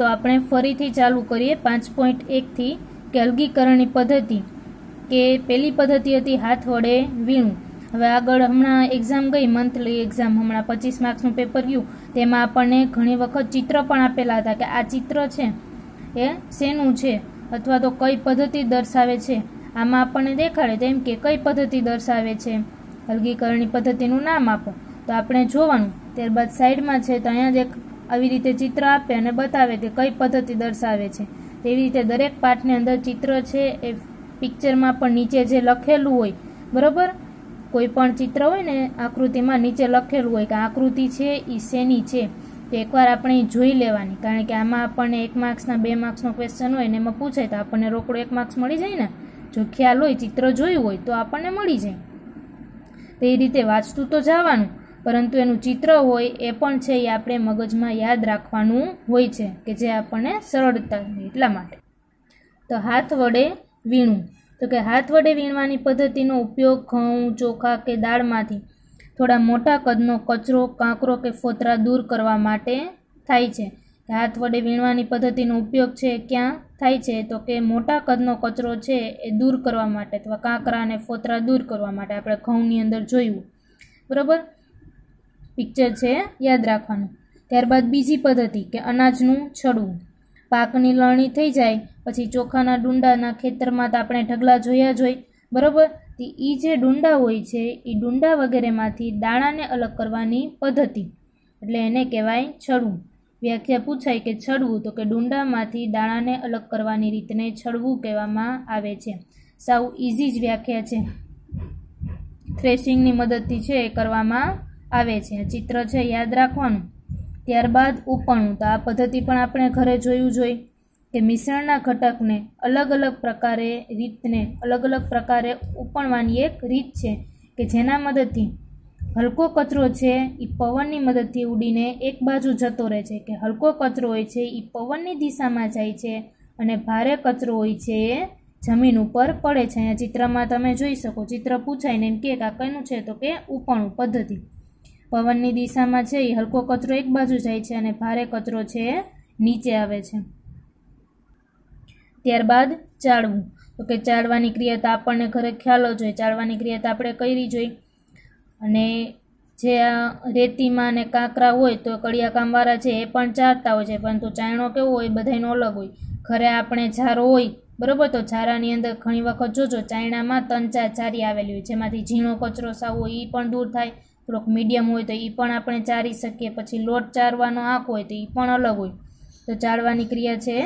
તો આપણે ફરીથી ચાલુ કરીએ પાંચ પોઈન્ટ એકથી કે અલગીકરણની પદ્ધતિ કે પહેલી પદ્ધતિ હતી હાથ વડે વીણું હવે આગળ હમણાં એક્ઝામ ગઈ મંથલી એક્ઝામ હમણાં પચીસ માર્ક્સનું પેપર ગયું તેમાં આપણને ઘણી વખત ચિત્ર પણ આપેલા હતા કે આ ચિત્ર છે એ શેનું છે અથવા તો કઈ પદ્ધતિ દર્શાવે છે આમાં આપણને દેખાડે તો કે કઈ પદ્ધતિ દર્શાવે છે અલગીકરણની પદ્ધતિનું નામ આપો તો આપણે જોવાનું ત્યારબાદ સાઈડમાં છે તો અહીંયા આવી રીતે ચિત્ર આપે અને બતાવે કે કઈ પદ્ધતિ દર્શાવે છે તેવી રીતે દરેક પાઠની અંદર ચિત્ર છે એ પિક્ચરમાં પણ નીચે જે લખેલું હોય બરાબર કોઈ પણ ચિત્ર હોય ને આકૃતિમાં નીચે લખેલું હોય કે આકૃતિ છે એ શેની છે તો એકવાર આપણે જોઈ લેવાની કારણ કે આમાં આપણને એક માર્ક્સના બે માર્ક્સનો ક્વેશ્ચન હોય ને એમાં પૂછાય તો આપણને રોકડો એક માર્ક્સ મળી જાય ને જો ખ્યાલ હોય ચિત્ર જોયું હોય તો આપણને મળી જાય તે રીતે વાંચતું તો જવાનું પરંતુ એનું ચિત્ર હોય એ પણ છે એ આપણે મગજમાં યાદ રાખવાનું હોય છે કે જે આપણને સરળતા એટલા માટે તો હાથ વડે વીણું તો કે હાથ વડે વીણવાની પદ્ધતિનો ઉપયોગ ઘઉં ચોખા કે દાળમાંથી થોડા મોટા કદનો કચરો કાંકરો કે ફોતરા દૂર કરવા માટે થાય છે હાથ વડે વીણવાની પદ્ધતિનો ઉપયોગ છે ક્યાં થાય છે તો કે મોટા કદનો કચરો છે એ દૂર કરવા માટે અથવા કાંકરા અને ફોતરા દૂર કરવા માટે આપણે ઘઉંની અંદર જોયું બરાબર પિક્ચર છે યાદ રાખવાનું ત્યારબાદ બીજી પદ્ધતિ કે અનાજનું છડવું પાકની લણણી થઈ જાય પછી ચોખાના ડુંડાના ખેતરમાં તો આપણે ઢગલા જોયા જ હોય બરાબર તે એ જે ડુંડા હોય છે એ ડુંડા વગેરેમાંથી દાણાને અલગ કરવાની પદ્ધતિ એટલે એને કહેવાય છડવું વ્યાખ્યા પૂછાય કે છડવું તો કે ડુંડામાંથી દાણાને અલગ કરવાની રીતને છડવું કહેવામાં આવે છે સાવ ઇઝી જ વ્યાખ્યા છે થ્રેશિંગની મદદથી છે એ કરવામાં આવે છે ચિત્ર છે યાદ રાખવાનું ત્યારબાદ ઉપણું તો આ પદ્ધતિ પણ આપણે ઘરે જોયું જોઈ કે મિશ્રણના ઘટકને અલગ અલગ પ્રકારે રીતને અલગ અલગ પ્રકારે ઉપણવાની એક રીત છે કે જેના મદદથી હલકો કચરો છે એ પવનની મદદથી ઉડીને એક બાજુ જતો રહે છે કે હલકો કચરો હોય છે એ પવનની દિશામાં જાય છે અને ભારે કચરો હોય છે એ જમીન ઉપર પડે છે અહીંયા ચિત્રમાં તમે જોઈ શકો ચિત્ર પૂછાઈને એમ કે આ કયું છે તો કે ઉપણું પદ્ધતિ પવનની દિશામાં છે એ હલકો કચરો એક બાજુ જાય છે અને ભારે કચરો છે એ નીચે આવે છે ત્યારબાદ ચાળવું તો કે ચાળવાની ક્રિયા તો આપણને ઘરે ખ્યાલ જ હોય ચાળવાની ક્રિયા તો આપણે કરી જોઈ અને જે આ રેતીમાં અને કાંકરા હોય તો કડિયા કામવાળા છે એ પણ ચારતા હોય છે પરંતુ ચાયણો કેવો હોય બધાનો અલગ હોય ઘરે આપણે ઝારો હોય બરાબર તો ઝારાની અંદર ઘણી વખત જોજો ચાયણામાં ચાર ચારી આવેલી હોય જેમાંથી ઝીણો કચરો સાવ હોય એ પણ દૂર થાય થોડોક મીડિયમ હોય તો એ પણ આપણે ચારી શકીએ પછી લોટ ચારવાનો આંક હોય તો એ પણ અલગ હોય તો ચાળવાની ક્રિયા છે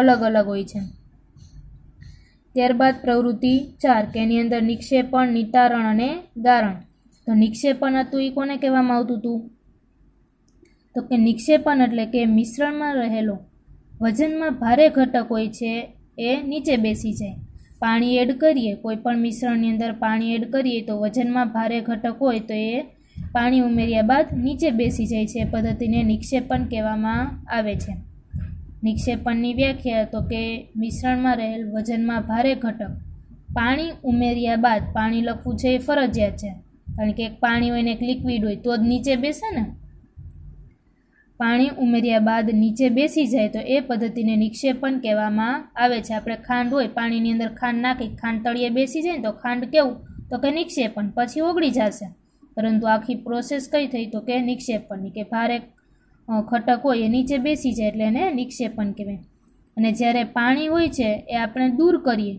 અલગ અલગ હોય છે ત્યારબાદ પ્રવૃત્તિ ચાર કે એની અંદર નિક્ષેપણ નિતારણ અને ગારણ તો નિક્ષેપણ હતું એ કોને કહેવામાં આવતું હતું તો કે નિક્ષેપણ એટલે કે મિશ્રણમાં રહેલો વજનમાં ભારે ઘટક હોય છે એ નીચે બેસી જાય પાણી એડ કરીએ કોઈ પણ મિશ્રણની અંદર પાણી એડ કરીએ તો વજનમાં ભારે ઘટક હોય તો એ પાણી ઉમેર્યા બાદ નીચે બેસી જાય છે પદ્ધતિને નિક્ષેપણ કહેવામાં આવે છે નિક્ષેપણની વ્યાખ્યા તો કે મિશ્રણમાં રહેલ વજનમાં ભારે ઘટક પાણી ઉમેર્યા બાદ પાણી લખવું છે એ ફરજિયાત છે કારણ કે એક પાણી હોય ને એક લિક્વિડ હોય તો જ નીચે બેસે ને પાણી ઉમેર્યા બાદ નીચે બેસી જાય તો એ પદ્ધતિને નિક્ષેપણ કહેવામાં આવે છે આપણે ખાંડ હોય પાણીની અંદર ખાંડ નાખી ખાંડ તળિયે બેસી જાય તો ખાંડ કેવું તો કે નિક્ષેપણ પછી ઓગળી જશે પરંતુ આખી પ્રોસેસ કઈ થઈ તો કે નિક્ષેપણની કે ભારે ખટક હોય એ નીચે બેસી જાય એટલે એને નિક્ષેપણ કહેવાય અને જ્યારે પાણી હોય છે એ આપણે દૂર કરીએ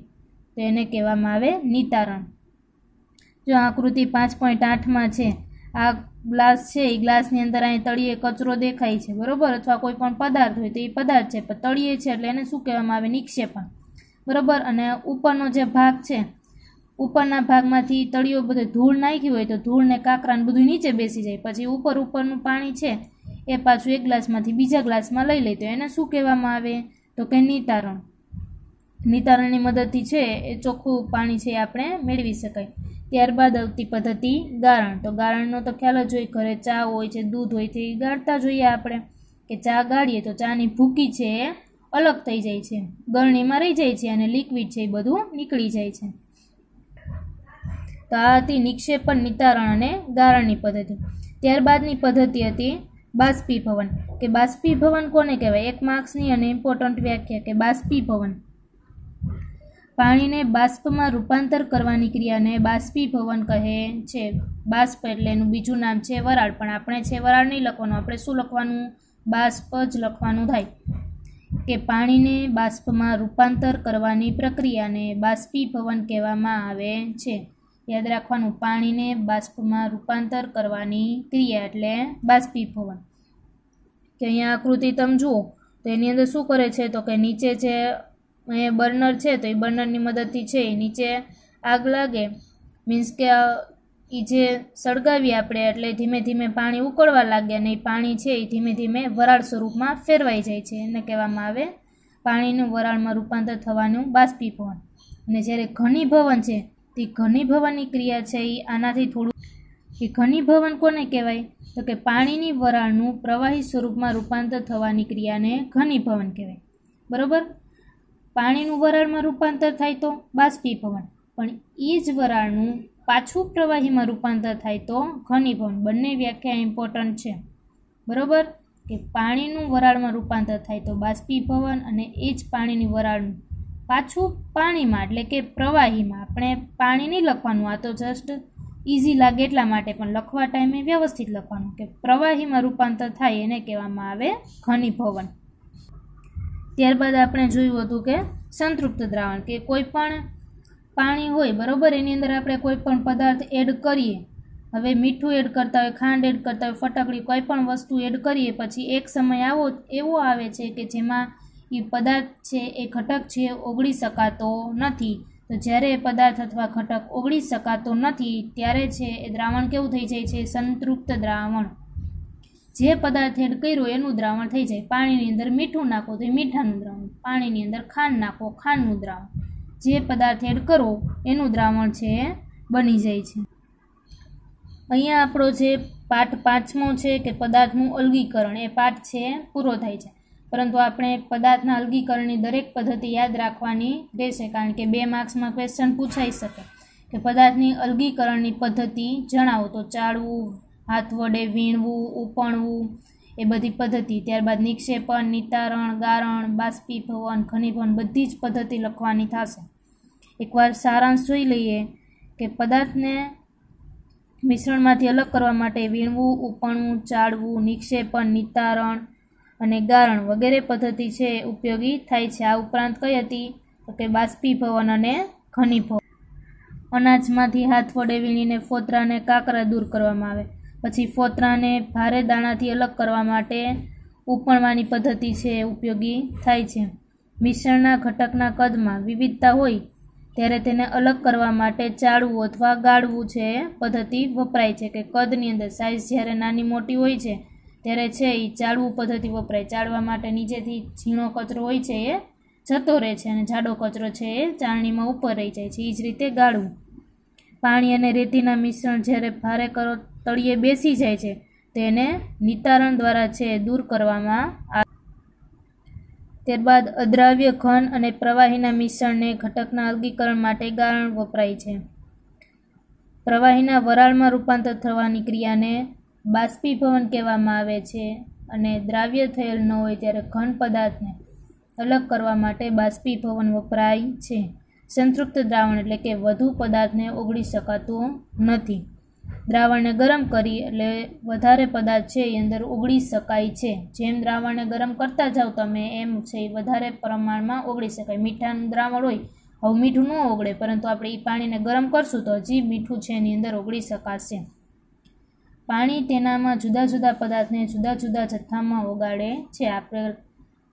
તો એને કહેવામાં આવે નિતારણ જો આકૃતિ પાંચ પોઈન્ટ આઠમાં છે આ ગ્લાસ છે એ ગ્લાસની અંદર અહીં તળિયે કચરો દેખાય છે બરાબર અથવા કોઈ પણ પદાર્થ હોય તો એ પદાર્થ છે પણ તળિયે છે એટલે એને શું કહેવામાં આવે નિક્ષેપણ બરાબર અને ઉપરનો જે ભાગ છે ઉપરના ભાગમાંથી તળિયો બધે ધૂળ નાખી હોય તો ધૂળને કાંકરાને બધું નીચે બેસી જાય પછી ઉપર ઉપરનું પાણી છે એ પાછું એક ગ્લાસમાંથી બીજા ગ્લાસમાં લઈ લે તો એને શું કહેવામાં આવે તો કે નિતારણ નિતારણની મદદથી છે એ ચોખ્ખું પાણી છે એ આપણે મેળવી શકાય ત્યારબાદ આવતી પદ્ધતિ ગારણ તો ગારણનો તો ખ્યાલ જ હોય ઘરે ચા હોય છે દૂધ હોય છે એ ગાળતા જોઈએ આપણે કે ચા ગાળીએ તો ચાની ભૂકી છે એ અલગ થઈ જાય છે ગળણીમાં રહી જાય છે અને લિક્વિડ છે એ બધું નીકળી જાય છે તો આ હતી નિક્ષેપણ નિતારણ અને ગારણની પદ્ધતિ ત્યારબાદની પદ્ધતિ હતી બાષ્પીભવન કે બાષ્પીભવન કોને કહેવાય એક માર્ક્સની અને ઇમ્પોર્ટન્ટ વ્યાખ્યા કે બાષ્પીભવન પાણીને બાષ્પમાં રૂપાંતર કરવાની ક્રિયાને બાષ્પીભવન કહે છે બાષ્પ એટલે એનું બીજું નામ છે વરાળ પણ આપણે છે વરાળ નહીં લખવાનું આપણે શું લખવાનું બાષ્પ જ લખવાનું થાય કે પાણીને બાષ્પમાં રૂપાંતર કરવાની પ્રક્રિયાને બાષ્પીભવન કહેવામાં આવે છે યાદ રાખવાનું પાણીને બાષ્પમાં રૂપાંતર કરવાની ક્રિયા એટલે બાષ્પીભવન કે અહીંયા આકૃતિ તમે જુઓ તો એની અંદર શું કરે છે તો કે નીચે જે અહીંયા બર્નર છે તો એ બર્નરની મદદથી છે એ નીચે આગ લાગે મીન્સ કે એ જે સળગાવીએ આપણે એટલે ધીમે ધીમે પાણી ઉકળવા લાગે અને એ પાણી છે એ ધીમે ધીમે વરાળ સ્વરૂપમાં ફેરવાઈ જાય છે એને કહેવામાં આવે પાણીનું વરાળમાં રૂપાંતર થવાનું બાષ્પીભવન અને જ્યારે ઘણી ભવન છે તે ઘનીભવનની ક્રિયા છે એ આનાથી થોડું એ ઘનીભવન કોને કહેવાય તો કે પાણીની વરાળનું પ્રવાહી સ્વરૂપમાં રૂપાંતર થવાની ક્રિયાને ઘનીભવન કહેવાય બરાબર પાણીનું વરાળમાં રૂપાંતર થાય તો બાષ્પીભવન પણ એ જ વરાળનું પાછું પ્રવાહીમાં રૂપાંતર થાય તો ઘનીભવન બંને વ્યાખ્યા ઇમ્પોર્ટન્ટ છે બરાબર કે પાણીનું વરાળમાં રૂપાંતર થાય તો બાષ્પીભવન અને એ જ પાણીની વરાળનું પાછું પાણીમાં એટલે કે પ્રવાહીમાં આપણે પાણી નહીં લખવાનું આ તો જસ્ટ ઇઝી લાગે એટલા માટે પણ લખવા ટાઈમે વ્યવસ્થિત લખવાનું કે પ્રવાહીમાં રૂપાંતર થાય એને કહેવામાં આવે ઘનીભવન ત્યારબાદ આપણે જોયું હતું કે સંતૃપ્ત દ્રાવણ કે કોઈ પણ પાણી હોય બરાબર એની અંદર આપણે કોઈ પણ પદાર્થ એડ કરીએ હવે મીઠું એડ કરતા હોય ખાંડ એડ કરતા હોય ફટાકડી કોઈ પણ વસ્તુ એડ કરીએ પછી એક સમય આવો એવો આવે છે કે જેમાં એ પદાર્થ છે એ ઘટક છે ઓગળી શકાતો નથી તો જ્યારે એ પદાર્થ અથવા ઘટક ઓગળી શકાતો નથી ત્યારે છે એ દ્રાવણ કેવું થઈ જાય છે સંતૃપ્ત દ્રાવણ જે પદાર્થ એડ કર્યું એનું દ્રાવણ થઈ જાય પાણીની અંદર મીઠું નાખો તો એ મીઠાનું દ્રાવણ પાણીની અંદર ખાંડ નાખો ખાંડનું દ્રાવણ જે પદાર્થ એડ કરો એનું દ્રાવણ છે એ બની જાય છે અહીંયા આપણો જે પાઠ પાંચમો છે કે પદાર્થનું અલગીકરણ એ પાઠ છે પૂરો થાય છે પરંતુ આપણે પદાર્થના અલગીકરણની દરેક પદ્ધતિ યાદ રાખવાની રહેશે કારણ કે બે માર્ક્સમાં ક્વેશ્ચન પૂછાઈ શકે કે પદાર્થની અલગીકરણની પદ્ધતિ જણાવો તો ચાળવું હાથ વડે વીણવું ઉપણવું એ બધી પદ્ધતિ ત્યારબાદ નિક્ષેપણ નિતારણ ગારણ બાષ્પીભવન ઘનીભવન બધી જ પદ્ધતિ લખવાની થશે એકવાર સારાંશ જોઈ લઈએ કે પદાર્થને મિશ્રણમાંથી અલગ કરવા માટે વીણવું ઉપણવું ચાળવું નિક્ષેપણ નિતારણ અને ગારણ વગેરે પદ્ધતિ છે ઉપયોગી થાય છે આ ઉપરાંત કઈ હતી તો કે બાષ્પીભવન અને ઘનીભવન અનાજમાંથી હાથ વડે વીણીને ફોતરાને કાંકરા દૂર કરવામાં આવે પછી ફોતરાને ભારે દાણાથી અલગ કરવા માટે ઉપણવાની પદ્ધતિ છે ઉપયોગી થાય છે મિશ્રણના ઘટકના કદમાં વિવિધતા હોય ત્યારે તેને અલગ કરવા માટે ચાળવું અથવા ગાળવું છે પદ્ધતિ વપરાય છે કે કદની અંદર સાઇઝ જ્યારે નાની મોટી હોય છે ત્યારે છે એ ચાળવું પદ્ધતિ વપરાય ચાળવા માટે નીચેથી ઝીણો કચરો હોય છે એ જતો રહે છે અને જાડો કચરો છે એ ચાળણીમાં ઉપર રહી જાય છે એ જ રીતે ગાળવું પાણી અને રેતીના મિશ્રણ જ્યારે ભારે કરો તળિયે બેસી જાય છે તેને નિતારણ દ્વારા છે દૂર કરવામાં આવે ત્યારબાદ અદ્રાવ્ય ઘન અને પ્રવાહીના મિશ્રણને ઘટકના અલગીકરણ માટે ગાળણ વપરાય છે પ્રવાહીના વરાળમાં રૂપાંતર થવાની ક્રિયાને બાષ્પીભવન કહેવામાં આવે છે અને દ્રાવ્ય થયેલ ન હોય ત્યારે ઘન પદાર્થને અલગ કરવા માટે બાષ્પીભવન વપરાય છે સંતૃપ્ત દ્રાવણ એટલે કે વધુ પદાર્થને ઓગળી શકાતું નથી દ્રાવણને ગરમ કરી એટલે વધારે પદાર્થ છે એ અંદર ઓગળી શકાય છે જેમ દ્રાવણને ગરમ કરતા જાઓ તમે એમ છે એ વધારે પ્રમાણમાં ઓગળી શકાય મીઠાનું દ્રાવણ હોય હવે મીઠું ન ઓગળે પરંતુ આપણે એ પાણીને ગરમ કરશું તો હજી મીઠું છે એની અંદર ઓગળી શકાશે પાણી તેનામાં જુદા જુદા પદાર્થને જુદા જુદા જથ્થામાં ઓગાળે છે આપણે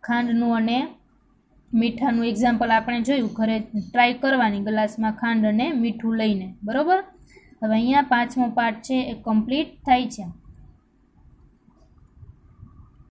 ખાંડનું અને મીઠાનું એક્ઝામ્પલ આપણે જોયું ઘરે ટ્રાય કરવાની ગ્લાસમાં ખાંડ અને મીઠું લઈને બરાબર હવે અહીંયા પાંચમો પાઠ છે એ કમ્પ્લીટ થાય છે